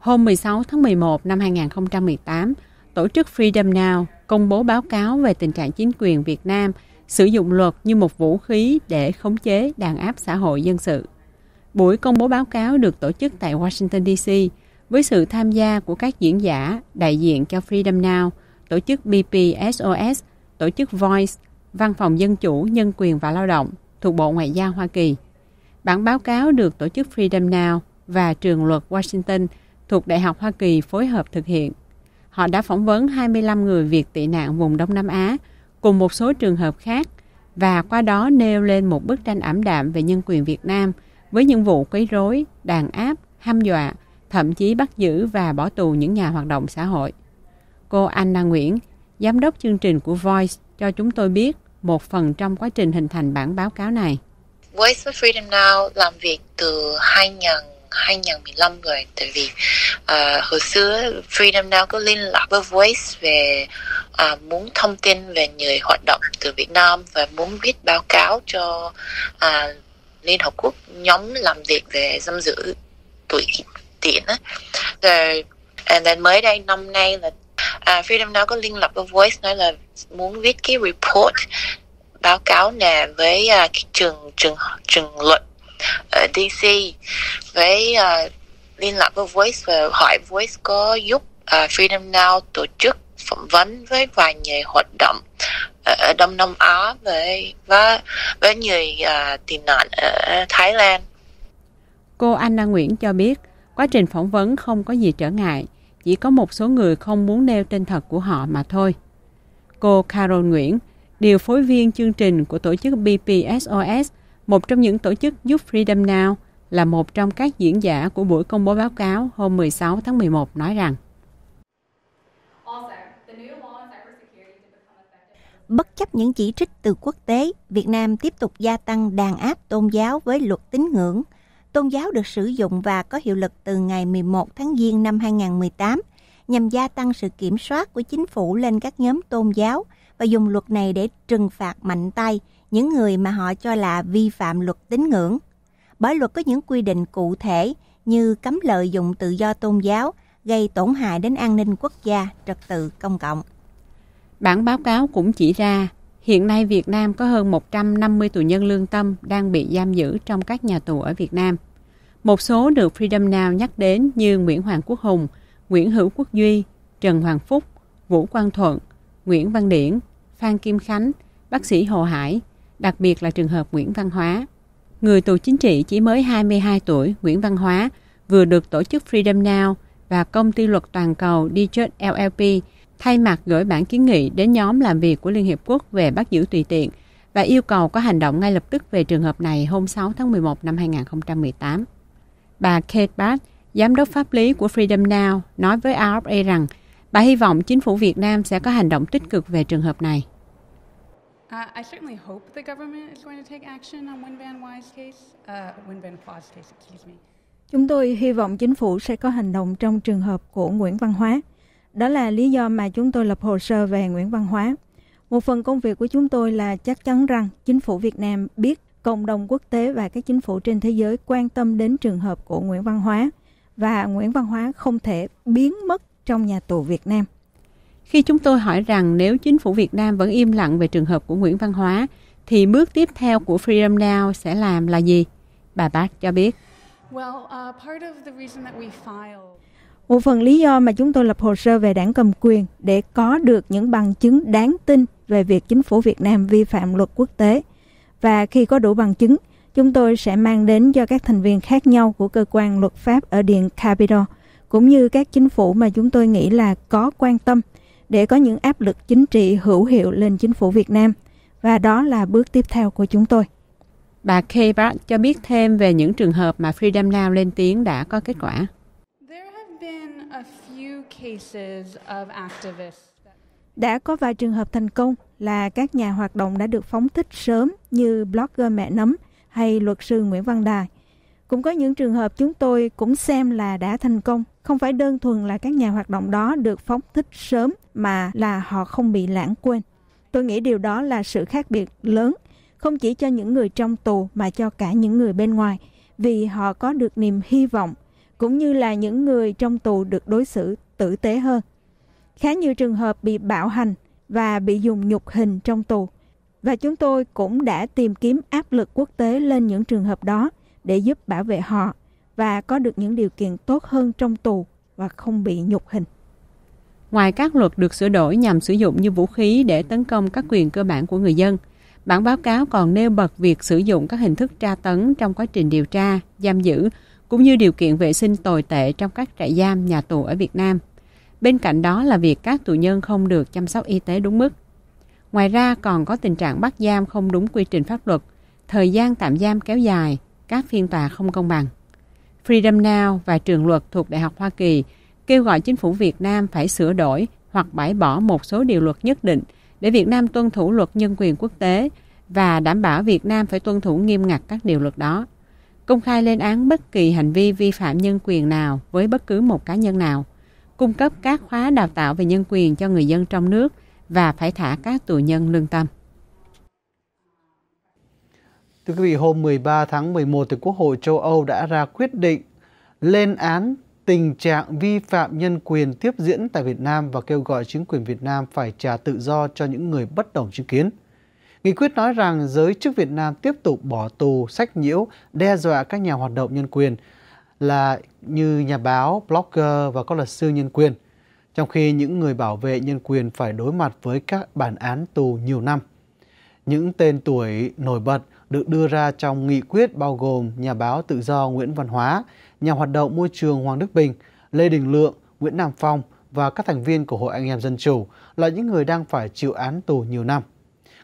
Hôm 16 tháng 11 năm 2018, tổ chức Freedom Now công bố báo cáo về tình trạng chính quyền Việt Nam sử dụng luật như một vũ khí để khống chế đàn áp xã hội dân sự. Buổi công bố báo cáo được tổ chức tại Washington DC với sự tham gia của các diễn giả đại diện cho Freedom Now, tổ chức BPSOS, tổ chức Voice, Văn phòng Dân chủ, Nhân quyền và Lao động thuộc Bộ Ngoại giao Hoa Kỳ. Bản báo cáo được tổ chức Freedom Now và trường luật Washington – thuộc Đại học Hoa Kỳ phối hợp thực hiện. Họ đã phỏng vấn 25 người Việt tị nạn vùng Đông Nam Á cùng một số trường hợp khác và qua đó nêu lên một bức tranh ảm đạm về nhân quyền Việt Nam với những vụ quấy rối, đàn áp, ham dọa, thậm chí bắt giữ và bỏ tù những nhà hoạt động xã hội. Cô Anna Nguyễn, giám đốc chương trình của Voice cho chúng tôi biết một phần trong quá trình hình thành bản báo cáo này. Voice for Freedom Now làm việc từ 2000 2015 rồi tại vì uh, hồi xưa Freedom Now có liên lạc với Voice về uh, muốn thông tin về người hoạt động từ Việt Nam và muốn viết báo cáo cho uh, Liên Hợp Quốc nhóm làm việc về giam giữ tuổi tiện á rồi and then mới đây năm nay là uh, Freedom Now có liên lạc với Voice nói là muốn viết cái report báo cáo nè với uh, cái trường trường trường luật ở DC với uh, liên lạc với Voice và hỏi Voice có giúp uh, Freedom Now tổ chức phỏng vấn với vài người hoạt động ờ, ở Đông Nam Á với với, với người uh, tị nạn ở Thái Lan. Cô Anna Nguyễn cho biết quá trình phỏng vấn không có gì trở ngại, chỉ có một số người không muốn nêu tên thật của họ mà thôi. Cô Carol Nguyễn, điều phối viên chương trình của tổ chức BPSOS một trong những tổ chức giúp Freedom Now, là một trong các diễn giả của buổi công bố báo cáo hôm 16 tháng 11 nói rằng Bất chấp những chỉ trích từ quốc tế, Việt Nam tiếp tục gia tăng đàn áp tôn giáo với luật tín ngưỡng. Tôn giáo được sử dụng và có hiệu lực từ ngày 11 tháng Giêng năm 2018 nhằm gia tăng sự kiểm soát của chính phủ lên các nhóm tôn giáo – và dùng luật này để trừng phạt mạnh tay những người mà họ cho là vi phạm luật tín ngưỡng. Bởi luật có những quy định cụ thể như cấm lợi dụng tự do tôn giáo gây tổn hại đến an ninh quốc gia, trật tự công cộng. Bản báo cáo cũng chỉ ra, hiện nay Việt Nam có hơn 150 tù nhân lương tâm đang bị giam giữ trong các nhà tù ở Việt Nam. Một số được Freedom Now nhắc đến như Nguyễn Hoàng Quốc Hùng, Nguyễn Hữu Quốc Duy, Trần Hoàng Phúc, Vũ Quang Thuận, Nguyễn Văn Điển, Phan Kim Khánh, bác sĩ Hồ Hải, đặc biệt là trường hợp Nguyễn Văn Hóa. Người tù chính trị chỉ mới 22 tuổi, Nguyễn Văn Hóa vừa được tổ chức Freedom Now và công ty luật toàn cầu Digit LLP thay mặt gửi bản kiến nghị đến nhóm làm việc của Liên Hiệp Quốc về bắt giữ tùy tiện và yêu cầu có hành động ngay lập tức về trường hợp này hôm 6 tháng 11 năm 2018. Bà Kate Barth, giám đốc pháp lý của Freedom Now, nói với AFA rằng Bà hy vọng chính phủ Việt Nam sẽ có hành động tích cực về trường hợp này. Uh, uh, chúng tôi hy vọng chính phủ sẽ có hành động trong trường hợp của Nguyễn Văn Hóa. Đó là lý do mà chúng tôi lập hồ sơ về Nguyễn Văn Hóa. Một phần công việc của chúng tôi là chắc chắn rằng chính phủ Việt Nam biết cộng đồng quốc tế và các chính phủ trên thế giới quan tâm đến trường hợp của Nguyễn Văn Hóa và Nguyễn Văn Hóa không thể biến mất trong nhà tù Việt Nam. Khi chúng tôi hỏi rằng nếu chính phủ Việt Nam vẫn im lặng về trường hợp của Nguyễn Văn Hóa, thì bước tiếp theo của Freedom Now sẽ làm là gì? Bà Bác cho biết. Uh, Một phần lý do mà chúng tôi lập hồ sơ về đảng cầm quyền để có được những bằng chứng đáng tin về việc chính phủ Việt Nam vi phạm luật quốc tế. Và khi có đủ bằng chứng, chúng tôi sẽ mang đến cho các thành viên khác nhau của cơ quan luật pháp ở Điện Capitol – cũng như các chính phủ mà chúng tôi nghĩ là có quan tâm để có những áp lực chính trị hữu hiệu lên chính phủ Việt Nam và đó là bước tiếp theo của chúng tôi. Bà Kay Bart cho biết thêm về những trường hợp mà Freedom Now lên tiếng đã có kết quả. Đã có vài trường hợp thành công là các nhà hoạt động đã được phóng thích sớm như blogger mẹ nấm hay luật sư Nguyễn Văn Đài. Cũng có những trường hợp chúng tôi cũng xem là đã thành công không phải đơn thuần là các nhà hoạt động đó được phóng thích sớm mà là họ không bị lãng quên. Tôi nghĩ điều đó là sự khác biệt lớn, không chỉ cho những người trong tù mà cho cả những người bên ngoài, vì họ có được niềm hy vọng, cũng như là những người trong tù được đối xử tử tế hơn. Khá nhiều trường hợp bị bạo hành và bị dùng nhục hình trong tù, và chúng tôi cũng đã tìm kiếm áp lực quốc tế lên những trường hợp đó để giúp bảo vệ họ và có được những điều kiện tốt hơn trong tù và không bị nhục hình. Ngoài các luật được sửa đổi nhằm sử dụng như vũ khí để tấn công các quyền cơ bản của người dân, bản báo cáo còn nêu bật việc sử dụng các hình thức tra tấn trong quá trình điều tra, giam giữ, cũng như điều kiện vệ sinh tồi tệ trong các trại giam, nhà tù ở Việt Nam. Bên cạnh đó là việc các tù nhân không được chăm sóc y tế đúng mức. Ngoài ra còn có tình trạng bắt giam không đúng quy trình pháp luật, thời gian tạm giam kéo dài, các phiên tòa không công bằng. Freedom Now và trường luật thuộc Đại học Hoa Kỳ kêu gọi chính phủ Việt Nam phải sửa đổi hoặc bãi bỏ một số điều luật nhất định để Việt Nam tuân thủ luật nhân quyền quốc tế và đảm bảo Việt Nam phải tuân thủ nghiêm ngặt các điều luật đó. Công khai lên án bất kỳ hành vi vi phạm nhân quyền nào với bất cứ một cá nhân nào. Cung cấp các khóa đào tạo về nhân quyền cho người dân trong nước và phải thả các tù nhân lương tâm. Thưa quý vị, hôm 13 tháng 11 thì Quốc hội châu Âu đã ra quyết định lên án tình trạng vi phạm nhân quyền tiếp diễn tại Việt Nam và kêu gọi chính quyền Việt Nam phải trả tự do cho những người bất đồng chính kiến. Nghị quyết nói rằng giới chức Việt Nam tiếp tục bỏ tù, sách nhiễu, đe dọa các nhà hoạt động nhân quyền là như nhà báo, blogger và các luật sư nhân quyền, trong khi những người bảo vệ nhân quyền phải đối mặt với các bản án tù nhiều năm. Những tên tuổi nổi bật được đưa ra trong nghị quyết bao gồm nhà báo tự do Nguyễn Văn Hóa, nhà hoạt động môi trường Hoàng Đức Bình, Lê Đình Lượng, Nguyễn Nam Phong và các thành viên của Hội Anh em Dân Chủ là những người đang phải chịu án tù nhiều năm.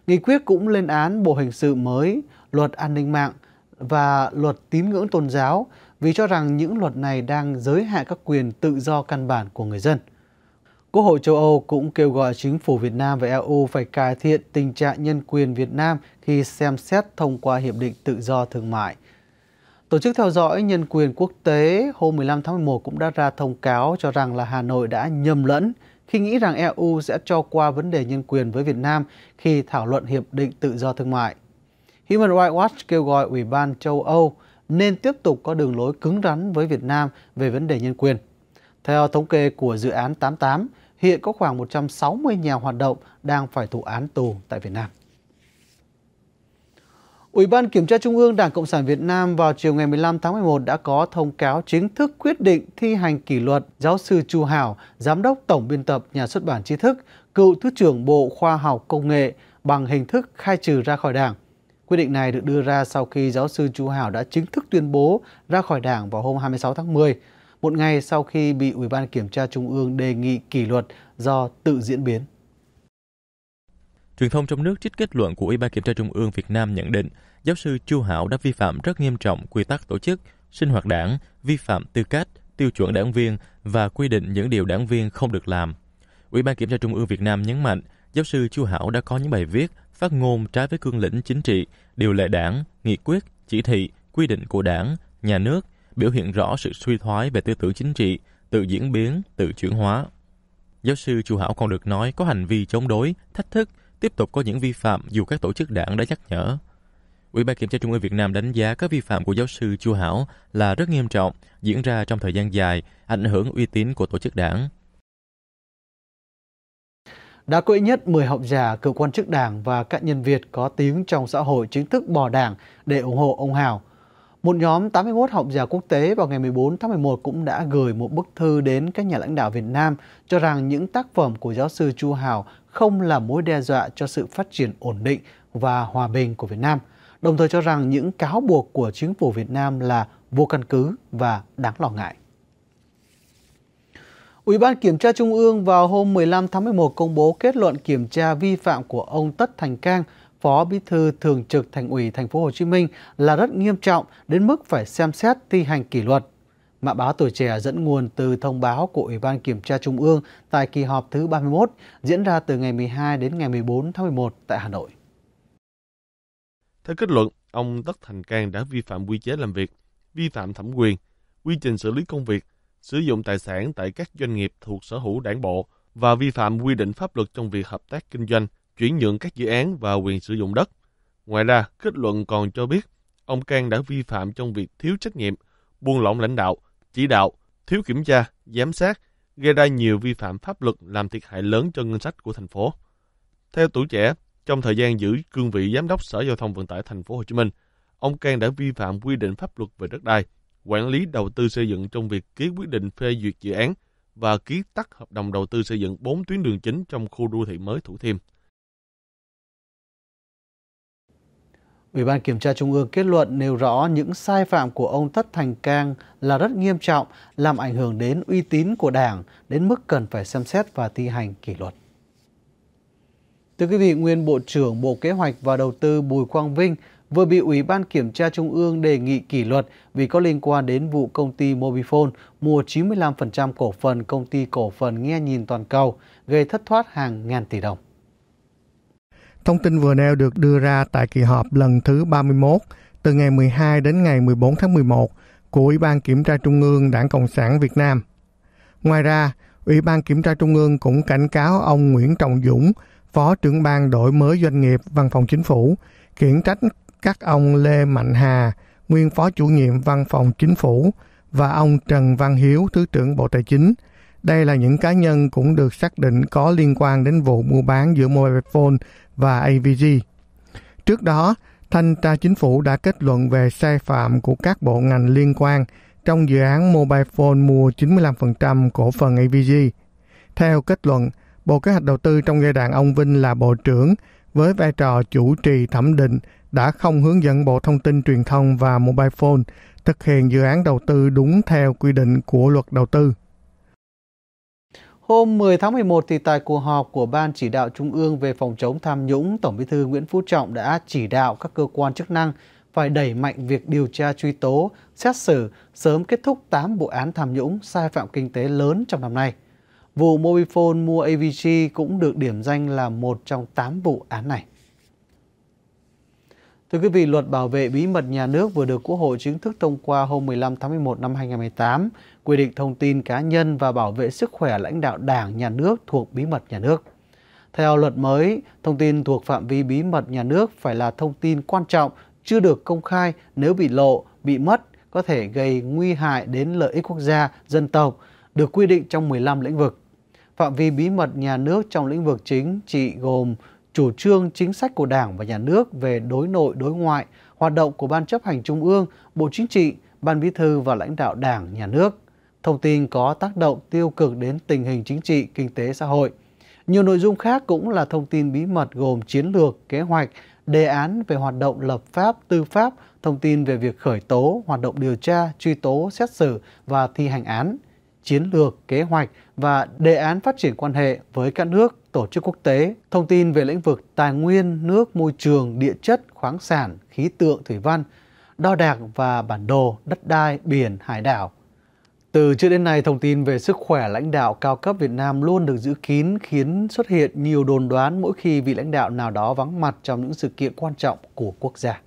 Nghị quyết cũng lên án Bộ Hình sự mới, luật an ninh mạng và luật tín ngưỡng tôn giáo vì cho rằng những luật này đang giới hạn các quyền tự do căn bản của người dân. Quốc hội châu Âu cũng kêu gọi chính phủ Việt Nam và EU phải cải thiện tình trạng nhân quyền Việt Nam khi xem xét thông qua Hiệp định Tự do Thương mại. Tổ chức theo dõi nhân quyền quốc tế hôm 15 tháng 11 cũng đã ra thông cáo cho rằng là Hà Nội đã nhầm lẫn khi nghĩ rằng EU sẽ cho qua vấn đề nhân quyền với Việt Nam khi thảo luận Hiệp định Tự do Thương mại. Human Rights Watch kêu gọi Ủy ban châu Âu nên tiếp tục có đường lối cứng rắn với Việt Nam về vấn đề nhân quyền. Theo thống kê của dự án 88, hiện có khoảng 160 nhà hoạt động đang phải thụ án tù tại Việt Nam. Ủy ban Kiểm tra Trung ương Đảng Cộng sản Việt Nam vào chiều ngày 15 tháng 11 đã có thông cáo chính thức quyết định thi hành kỷ luật giáo sư Chu Hảo, Giám đốc Tổng biên tập Nhà xuất bản tri thức, cựu Thứ trưởng Bộ Khoa học Công nghệ bằng hình thức khai trừ ra khỏi Đảng. Quyết định này được đưa ra sau khi giáo sư Chu Hảo đã chính thức tuyên bố ra khỏi Đảng vào hôm 26 tháng 10 một ngày sau khi bị Ủy ban Kiểm tra Trung ương đề nghị kỷ luật do tự diễn biến. Truyền thông trong nước trích kết luận của Ủy ban Kiểm tra Trung ương Việt Nam nhận định giáo sư Chu Hảo đã vi phạm rất nghiêm trọng quy tắc tổ chức, sinh hoạt đảng, vi phạm tư cách, tiêu chuẩn đảng viên và quy định những điều đảng viên không được làm. Ủy ban Kiểm tra Trung ương Việt Nam nhấn mạnh giáo sư Chu Hảo đã có những bài viết, phát ngôn trái với cương lĩnh chính trị, điều lệ đảng, nghị quyết, chỉ thị, quy định của đảng, nhà nước biểu hiện rõ sự suy thoái về tư tưởng chính trị, tự diễn biến, tự chuyển hóa. Giáo sư Chu Hảo còn được nói có hành vi chống đối, thách thức, tiếp tục có những vi phạm dù các tổ chức đảng đã nhắc nhở. Ủy ban kiểm tra Trung ương Việt Nam đánh giá các vi phạm của giáo sư Chu Hảo là rất nghiêm trọng, diễn ra trong thời gian dài, ảnh hưởng uy tín của tổ chức đảng. Đã có ít nhất 10 học giả, cựu quan chức đảng và các nhân việt có tiếng trong xã hội chính thức bỏ đảng để ủng hộ ông Hảo một nhóm 81 học giả quốc tế vào ngày 14 tháng 11 cũng đã gửi một bức thư đến các nhà lãnh đạo Việt Nam cho rằng những tác phẩm của giáo sư Chu Hào không là mối đe dọa cho sự phát triển ổn định và hòa bình của Việt Nam, đồng thời cho rằng những cáo buộc của chính phủ Việt Nam là vô căn cứ và đáng lo ngại. Ủy ban Kiểm tra Trung ương vào hôm 15 tháng 11 công bố kết luận kiểm tra vi phạm của ông Tất Thành Cang – Phó Bí thư Thường trực Thành ủy Thành phố Hồ Chí Minh là rất nghiêm trọng đến mức phải xem xét thi hành kỷ luật. Mã báo Tuổi Trẻ dẫn nguồn từ thông báo của Ủy ban Kiểm tra Trung ương tại kỳ họp thứ 31 diễn ra từ ngày 12 đến ngày 14 tháng 11 tại Hà Nội. Theo kết luận, ông Tất Thành Cang đã vi phạm quy chế làm việc, vi phạm thẩm quyền, quy trình xử lý công việc, sử dụng tài sản tại các doanh nghiệp thuộc sở hữu đảng bộ và vi phạm quy định pháp luật trong việc hợp tác kinh doanh chuyển nhượng các dự án và quyền sử dụng đất. Ngoài ra, kết luận còn cho biết ông Cang đã vi phạm trong việc thiếu trách nhiệm, buông lỏng lãnh đạo, chỉ đạo, thiếu kiểm tra, giám sát, gây ra nhiều vi phạm pháp luật làm thiệt hại lớn cho ngân sách của thành phố. Theo tuổi trẻ, trong thời gian giữ cương vị giám đốc Sở Giao thông Vận tải Thành phố Hồ Chí Minh, ông Cang đã vi phạm quy định pháp luật về đất đai, quản lý đầu tư xây dựng trong việc ký quyết định phê duyệt dự án và ký tắt hợp đồng đầu tư xây dựng 4 tuyến đường chính trong khu đô thị mới Thủ Thiêm. Ủy ban Kiểm tra Trung ương kết luận nêu rõ những sai phạm của ông Tất Thành Cang là rất nghiêm trọng, làm ảnh hưởng đến uy tín của Đảng, đến mức cần phải xem xét và thi hành kỷ luật. Thưa quý vị, nguyên Bộ trưởng Bộ Kế hoạch và Đầu tư Bùi Quang Vinh vừa bị Ủy ban Kiểm tra Trung ương đề nghị kỷ luật vì có liên quan đến vụ công ty Mobifone mua 95% cổ phần công ty cổ phần nghe nhìn toàn cầu, gây thất thoát hàng ngàn tỷ đồng. Thông tin vừa nêu được đưa ra tại kỳ họp lần thứ 31 từ ngày 12 đến ngày 14 tháng 11 của Ủy ban Kiểm tra Trung ương Đảng Cộng sản Việt Nam. Ngoài ra, Ủy ban Kiểm tra Trung ương cũng cảnh cáo ông Nguyễn Trọng Dũng, Phó trưởng ban đổi mới doanh nghiệp Văn phòng Chính phủ, khiển trách các ông Lê Mạnh Hà, nguyên Phó chủ nhiệm Văn phòng Chính phủ và ông Trần Văn Hiếu, Thứ trưởng Bộ Tài chính – đây là những cá nhân cũng được xác định có liên quan đến vụ mua bán giữa Mobile Phone và AVG. Trước đó, Thanh tra Chính phủ đã kết luận về sai phạm của các bộ ngành liên quan trong dự án Mobile Phone mua 95% cổ phần AVG. Theo kết luận, Bộ Kế hoạch Đầu tư trong giai đoạn ông Vinh là Bộ trưởng với vai trò chủ trì thẩm định đã không hướng dẫn Bộ Thông tin Truyền thông và Mobile Phone thực hiện dự án đầu tư đúng theo quy định của luật đầu tư. Hôm 10 tháng 11 thì tại cuộc họp của Ban chỉ đạo Trung ương về phòng chống tham nhũng, Tổng Bí thư Nguyễn Phú Trọng đã chỉ đạo các cơ quan chức năng phải đẩy mạnh việc điều tra truy tố, xét xử, sớm kết thúc 8 vụ án tham nhũng sai phạm kinh tế lớn trong năm nay. Vụ Mobifone mua AVG cũng được điểm danh là một trong 8 vụ án này. Thưa quý vị, luật bảo vệ bí mật nhà nước vừa được Quốc hội chính thức thông qua hôm 15 tháng 11 năm 2018 quy định thông tin cá nhân và bảo vệ sức khỏe lãnh đạo đảng, nhà nước thuộc bí mật nhà nước. Theo luật mới, thông tin thuộc phạm vi bí mật nhà nước phải là thông tin quan trọng, chưa được công khai nếu bị lộ, bị mất, có thể gây nguy hại đến lợi ích quốc gia, dân tộc, được quy định trong 15 lĩnh vực. Phạm vi bí mật nhà nước trong lĩnh vực chính trị gồm chủ trương chính sách của Đảng và Nhà nước về đối nội, đối ngoại, hoạt động của Ban chấp hành Trung ương, Bộ Chính trị, Ban Bí thư và lãnh đạo Đảng, Nhà nước thông tin có tác động tiêu cực đến tình hình chính trị, kinh tế, xã hội. Nhiều nội dung khác cũng là thông tin bí mật gồm chiến lược, kế hoạch, đề án về hoạt động lập pháp, tư pháp, thông tin về việc khởi tố, hoạt động điều tra, truy tố, xét xử và thi hành án, chiến lược, kế hoạch và đề án phát triển quan hệ với các nước, tổ chức quốc tế, thông tin về lĩnh vực tài nguyên, nước, môi trường, địa chất, khoáng sản, khí tượng, thủy văn, đo đạc và bản đồ, đất đai, biển, hải đảo, từ trước đến nay, thông tin về sức khỏe lãnh đạo cao cấp Việt Nam luôn được giữ kín khiến xuất hiện nhiều đồn đoán mỗi khi vị lãnh đạo nào đó vắng mặt trong những sự kiện quan trọng của quốc gia.